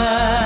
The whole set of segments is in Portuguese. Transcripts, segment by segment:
mama.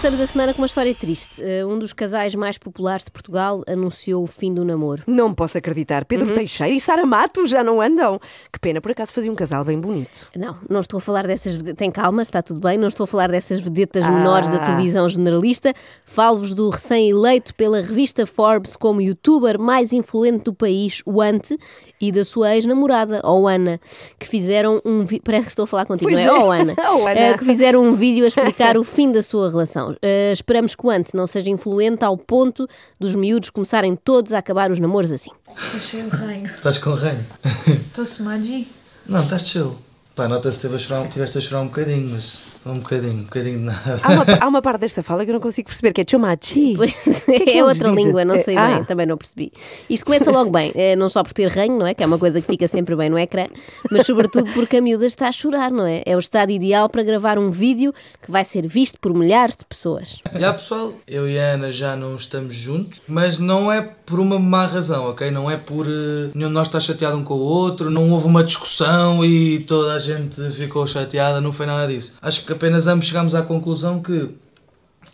Começamos a semana com uma história triste. Eh, um dos casais mais populares de Portugal anunciou o fim do namoro. Não posso acreditar. Pedro uhum. Teixeira e Sara Mato já não andam. Que pena, por acaso fazia um casal bem bonito. Não, não estou a falar dessas. Tem calma, está tudo bem. Não estou a falar dessas vedetas ah. menores da televisão generalista. Falo-vos do recém-eleito pela revista Forbes como youtuber mais influente do país, o Ante, e da sua ex-namorada, Oana, que fizeram um. Vi... Parece que estou a falar contigo, pois não é? é. Oana. Oana. Eh, que fizeram um vídeo a explicar o fim da sua relação uh, esperamos que o antes não seja influente ao ponto dos miúdos começarem todos a acabar os namoros assim. estás cheio de ranho. Estás com ranho? Estou sumadinho. Não, estás chill. Pá, nota-se que estiveste a chorar um bocadinho, mas um bocadinho, um bocadinho de nada. Há uma, há uma parte desta fala que eu não consigo perceber, que é chomachi. é, é, outra dizem? língua, não sei ah. bem, também não percebi. Isto começa logo bem, eh, não só por ter reino não é? Que é uma coisa que fica sempre bem no ecrã, mas sobretudo porque a miúda está a chorar, não é? É o estado ideal para gravar um vídeo que vai ser visto por milhares de pessoas. Já pessoal, eu e a Ana já não estamos juntos, mas não é por uma má razão, ok? Não é por eh, nenhum de nós está chateado um com o outro, não houve uma discussão e toda a gente ficou chateada, não foi nada disso. Acho que que apenas ambos chegámos à conclusão que.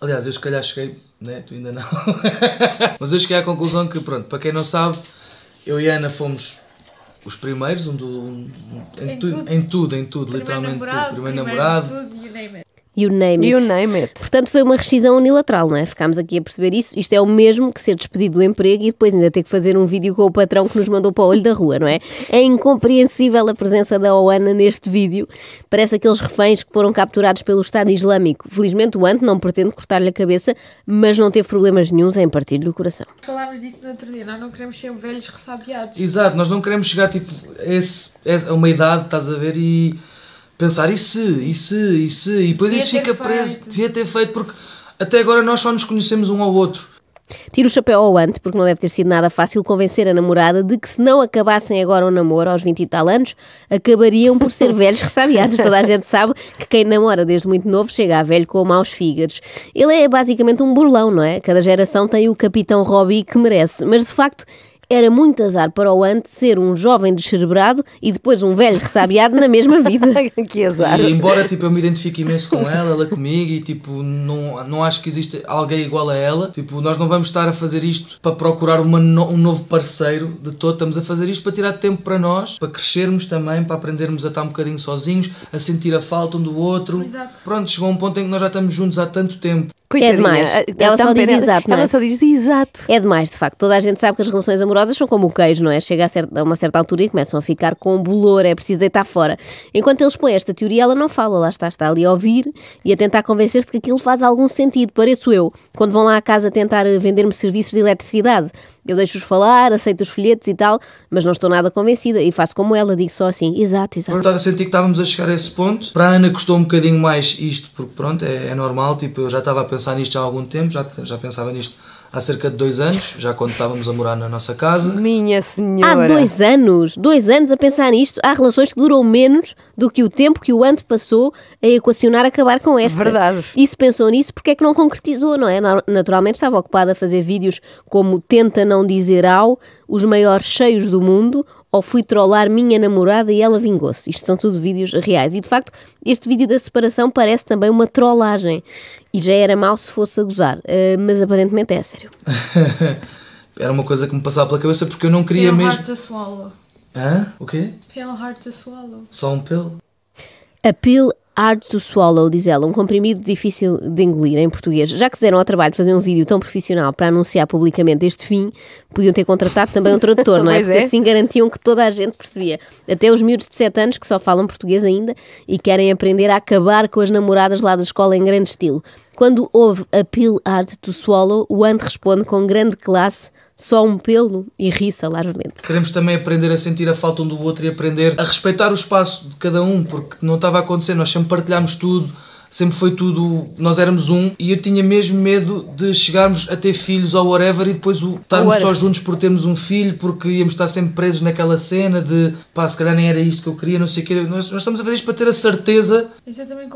Aliás, eu se calhar cheguei. Né? Tu ainda não. Mas eu cheguei à conclusão que, pronto, para quem não sabe, eu e a Ana fomos os primeiros, um do, um, um, em, em, tudo. em tudo, em tudo, primeiro literalmente namorado, Primeiro, primeiro namorado. Tudo, You name it. You name it. Portanto, foi uma rescisão unilateral, não é? Ficámos aqui a perceber isso. Isto é o mesmo que ser despedido do emprego e depois ainda ter que fazer um vídeo com o patrão que nos mandou para o olho da rua, não é? É incompreensível a presença da OANA neste vídeo. Parece aqueles reféns que foram capturados pelo Estado Islâmico. Felizmente, o ANT não pretende cortar-lhe a cabeça, mas não teve problemas nenhums em partir-lhe o coração. Falámos disso no outro dia, nós não queremos ser velhos ressabiados. Exato, nós não queremos chegar tipo, a, esse, a uma idade, estás a ver, e pensar e se, e se, e se, e depois devia isso fica preso, devia ter feito, porque até agora nós só nos conhecemos um ao outro. Tiro o chapéu ao Ant porque não deve ter sido nada fácil convencer a namorada de que se não acabassem agora o namoro aos 20 e tal anos, acabariam por ser velhos ressabiados. Toda a gente sabe que quem namora desde muito novo chega a velho com maus fígados. Ele é basicamente um burlão, não é? Cada geração tem o capitão Robbie que merece, mas de facto era muito azar para o Ante ser um jovem descerebrado e depois um velho ressabiado na mesma vida. que azar. E, embora tipo, eu me identifique imenso com ela, ela comigo, e tipo, não, não acho que exista alguém igual a ela, tipo, nós não vamos estar a fazer isto para procurar uma no, um novo parceiro de todo, estamos a fazer isto para tirar tempo para nós, para crescermos também, para aprendermos a estar um bocadinho sozinhos, a sentir a falta um do outro. Exato. Pronto, chegou um ponto em que nós já estamos juntos há tanto tempo Coitadinha, é demais. Ela só diz exato. Ela é? só diz exato. É demais, de facto. Toda a gente sabe que as relações amorosas são como o queijo, não é? Chega a, uma certa altura e começam a ficar com bolor, é preciso deitar fora. Enquanto eles põem esta teoria, ela não fala, lá está, está ali a ouvir e a tentar convencer se que aquilo faz algum sentido, pareço eu. Quando vão lá à casa tentar vender-me serviços de eletricidade, eu deixo-os falar, aceito os folhetos e tal, mas não estou nada convencida e faço como ela, digo só assim, exato, exato. Eu estava a sentir que estávamos a chegar a esse ponto. Para a Ana custou um bocadinho mais isto, porque pronto, é, é normal, tipo, eu já estava a pensar nisto há algum tempo, já, já pensava nisto há cerca de dois anos, já quando estávamos a morar na nossa casa. Minha senhora! Há dois anos! Dois anos a pensar nisto. Há relações que duram menos do que o tempo que o Ante passou a equacionar acabar com esta. Verdade. E se pensou nisso, porque é que não concretizou, não é? Naturalmente estava ocupada a fazer vídeos como Tenta Não Dizer Ao, Os Maiores Cheios do Mundo ou fui trollar minha namorada e ela vingou-se. Isto são tudo vídeos reais. E de facto, este vídeo da separação parece também uma trollagem. E já era mau se fosse a gozar, uh, mas aparentemente é sério. era uma coisa que me passava pela cabeça porque eu não queria Pale mesmo. Hard to swallow. Hã? O quê? Pill hard to swallow. Só um pill? A pill Hard to Swallow, diz ela, um comprimido difícil de engolir em português. Já que se deram ao trabalho de fazer um vídeo tão profissional para anunciar publicamente este fim, podiam ter contratado também um tradutor, não é? Porque é. assim garantiam que toda a gente percebia. Até os miúdos de 7 anos que só falam português ainda e querem aprender a acabar com as namoradas lá da escola em grande estilo. Quando houve a Pill Hard to Swallow, o Ant responde com grande classe só um pelo e riça larvamente Queremos também aprender a sentir a falta um do outro e aprender a respeitar o espaço de cada um, porque não estava a acontecer, nós sempre partilhámos tudo, sempre foi tudo, nós éramos um, e eu tinha mesmo medo de chegarmos a ter filhos ou whatever e depois o, estarmos whatever. só juntos por termos um filho, porque íamos estar sempre presos naquela cena de pá, se calhar nem era isto que eu queria, não sei o quê. Nós, nós estamos a fazer isto para ter a certeza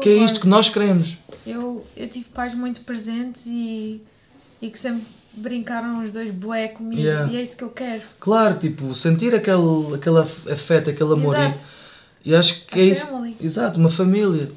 que é isto que nós queremos. Eu, eu tive pais muito presentes e, e que sempre brincaram os dois bué comigo yeah. e é isso que eu quero. Claro, tipo, sentir aquele, aquele afeto, aquele amor. Exato. E, e acho que é a é family. isso. Exato, uma família.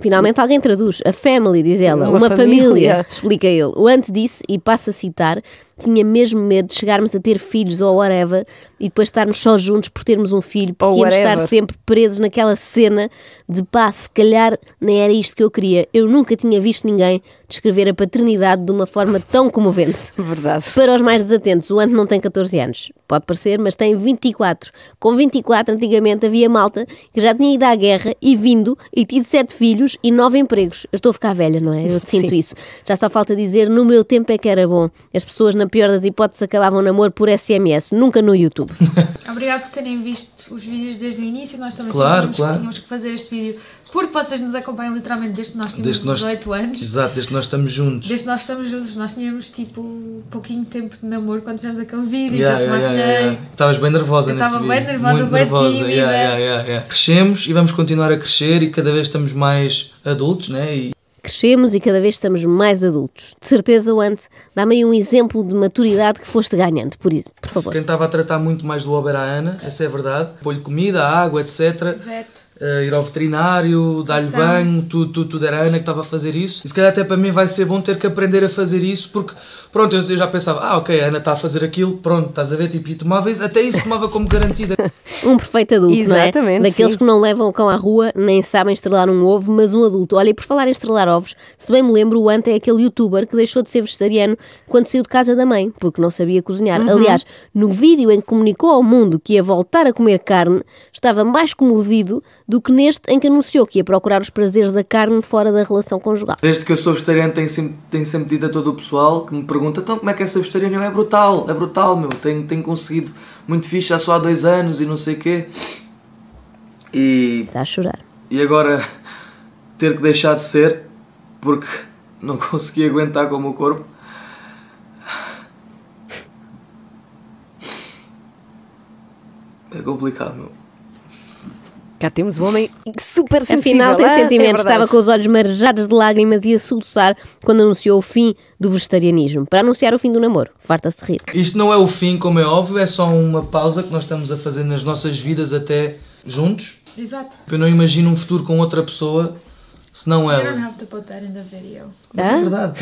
Finalmente alguém traduz. A family, diz ela. Uma, uma família. família. explica ele. O antes disse, e passa a citar, tinha mesmo medo de chegarmos a ter filhos ou whatever e depois estarmos só juntos por termos um filho, porque íamos estar sempre presos naquela cena de pá, se calhar nem era isto que eu queria. Eu nunca tinha visto ninguém descrever a paternidade de uma forma tão comovente. Verdade. Para os mais desatentos, o Ante não tem 14 anos, pode parecer, mas tem 24. Com 24, antigamente havia malta que já tinha ido à guerra e vindo e tido sete filhos e nove empregos. Eu estou a ficar velha, não é? Eu sinto Sim. isso. Já só falta dizer, no meu tempo é que era bom. As pessoas na na pior das hipóteses, acabavam um namoro por SMS, nunca no YouTube. Obrigado por terem visto os vídeos desde o início, nós também claro, sabíamos claro. que tínhamos que fazer este vídeo porque vocês nos acompanham literalmente desde que nós tínhamos desde 18 nós, anos. Exato, desde que nós estamos juntos. Desde que nós estamos juntos, nós tínhamos tipo pouquinho tempo de namoro quando fizemos aquele vídeo yeah, que então te yeah, Yeah, Estavas bem nervosa eu nesse vídeo. Estava bem nervosa, Muito bem nervosa. tímida. Crescemos e vamos continuar a crescer e cada vez estamos mais adultos, né? E Crescemos e cada vez estamos mais adultos. De certeza, antes dá-me aí um exemplo de maturidade que foste ganhando, por, isso, por favor. Tentava tratar muito mais do Ober à Ana, essa é a verdade. Pôr-lhe comida, água, etc. Veto. Uh, eh, ir ao veterinário, dar-lhe banho, tudo, tudo, tudo. Era a Ana que estava a fazer isso. E se calhar até para mim vai ser bom ter que aprender a fazer isso, porque Pronto, eu, já pensava, ah, ok, a Ana está a fazer aquilo, pronto, estás a ver, tipo, e tomava até isso tomava como garantida. um perfeito adulto, Exatamente, não é? Daqueles sim. que não levam o cão à rua, nem sabem estrelar um ovo, mas um adulto. Olha, e por falar em estrelar ovos, se bem me lembro, o Ante é aquele youtuber que deixou de ser vegetariano quando saiu de casa da mãe, porque não sabia cozinhar. Uhum. Aliás, no vídeo em que comunicou ao mundo que ia voltar a comer carne, estava mais comovido do que neste em que anunciou que ia procurar os prazeres da carne fora da relação conjugal. Desde que eu sou vegetariano, tenho sempre, tenho sempre dito a todo o pessoal que me pergunta então como é que é ser vegetariano? é brutal, é brutal, meu. Tenho, tenho conseguido muito fixe só há dois anos e não sei o quê. E. Está a chorar. E agora ter que deixar de ser porque não consegui aguentar com o meu corpo. É complicado, meu. Cá temos um homem super sensível. Afinal, tem ah, é sentimentos. É Estava com os olhos marejados de lágrimas e a soluçar quando anunciou o fim do vegetarianismo. Para anunciar o fim do namoro, farta-se de rir. Isto não é o fim, como é óbvio, é só uma pausa que nós estamos a fazer nas nossas vidas até juntos. Exato. Eu não imagino um futuro com outra pessoa se não ela. You don't have to put that in the video. Mas ah? é verdade.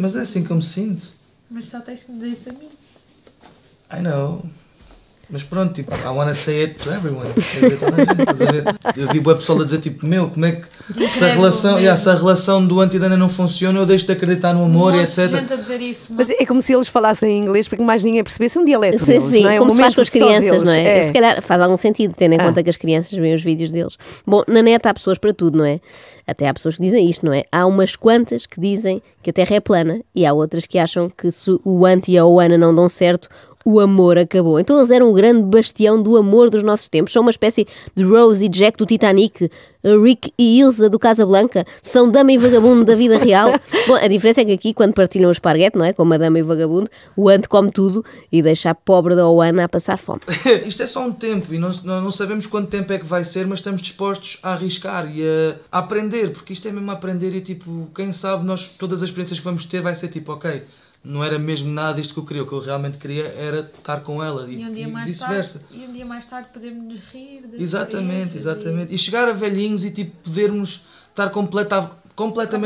mas é, é assim que eu me sinto. Mas só tens que me dizer isso a mim. I know. Mas pronto, tipo, I wanna say it to everyone. eu vi boa pessoa a dizer, tipo, meu, como é que. Se a relação, yeah, se a relação do Antidana não funciona, eu deixo de acreditar no amor um e etc. Gente a dizer isso, mas... mas é como se eles falassem inglês para que mais ninguém percebesse um dialeto. Sim, deles, sim, não é? como um se faz com as crianças, não é? é? Se calhar faz algum sentido, tendo em ah. conta que as crianças veem os vídeos deles. Bom, na net há pessoas para tudo, não é? Até há pessoas que dizem isto, não é? Há umas quantas que dizem que a Terra é plana e há outras que acham que se o anti e a Oana não dão certo, o amor acabou. Então eles eram um grande bastião do amor dos nossos tempos. São uma espécie de Rose e Jack do Titanic, Rick e Ilsa do Casablanca, são dama e vagabundo da vida real. Bom, a diferença é que aqui, quando partilham o esparguete, não é? Como a dama e vagabundo, o Ant come tudo e deixa a pobre da Oana a passar fome. Isto é só um tempo e não, não sabemos quanto tempo é que vai ser, mas estamos dispostos a arriscar e a, a aprender, porque isto é mesmo aprender e tipo, quem sabe nós todas as experiências que vamos ter vai ser tipo, ok não era mesmo nada disto que eu queria. O que eu realmente queria era estar com ela e, um e vice-versa. E um dia mais tarde podermos rir. Exatamente, exatamente. E... e... chegar a velhinhos e tipo podermos estar completa, completamente,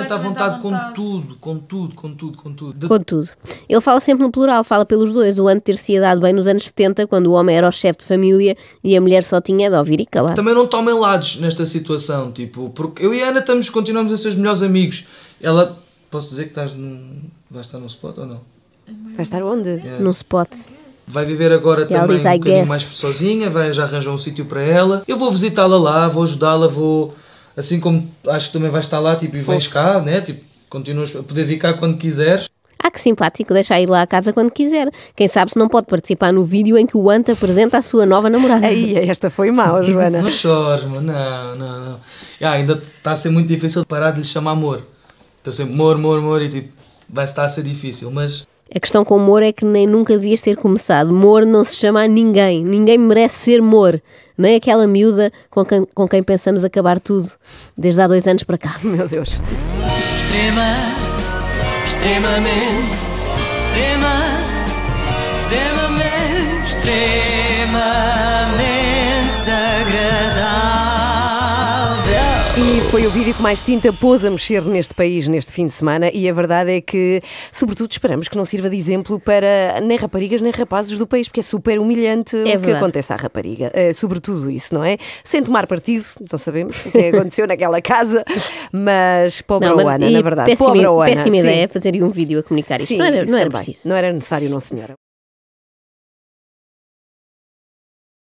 completamente à, vontade à, vontade com tudo, com tudo, com tudo, com tudo. De... Com tudo. Ele fala sempre no plural, fala pelos dois. O ano ter-se dado bem nos anos 70, quando o homem era o chefe de família e a mulher só tinha de ouvir e calar. Também não tomem lados nesta situação, tipo, porque eu e a Ana estamos, continuamos a ser os melhores amigos. Ela, posso dizer que estás num Vai estar no spot ou não? Vai estar onde? Yeah. Num spot. Vai viver agora também diz, um bocadinho mais sozinha, vai já arranjar um sítio para ela. Eu vou visitá-la lá, vou ajudá-la, vou... Assim como acho que também vai estar lá, tipo, e Fofo. vens cá, né? Tipo, continuas a poder vir cá quando quiseres. Ah, que simpático, deixa ir lá à casa quando quiser. Quem sabe se não pode participar no vídeo em que o Ant apresenta a sua nova namorada. Aí, esta foi mal, Joana. não chores, mano, não, não, não. Ah, ainda está a ser muito difícil parar de lhe chamar amor. Estou sempre amor, amor, amor e tipo, vai estar a ser difícil, mas a questão com o Moro é que nem nunca devias ter começado. Moro não se chama a ninguém. Ninguém merece ser Moro. Nem aquela miúda com quem, com quem pensamos acabar tudo desde há dois anos para cá. Meu Deus. Extrema, extremamente, extrema, extremamente, extremamente. Foi o vídeo que mais tinta pôs a mexer neste país neste fim de semana e a verdade é que, sobretudo, esperamos que não sirva de exemplo para nem raparigas nem rapazes do país, porque é super humilhante é o que acontece à rapariga. É, sobretudo isso, não é? Sem tomar partido, não sabemos o que é aconteceu naquela casa, mas pobre não, mas, Ana, na verdade. Péssima, pobre Ana, péssima ideia é fazer um vídeo a comunicar isto. Sim, não era, não era preciso. Não era necessário, não, senhora.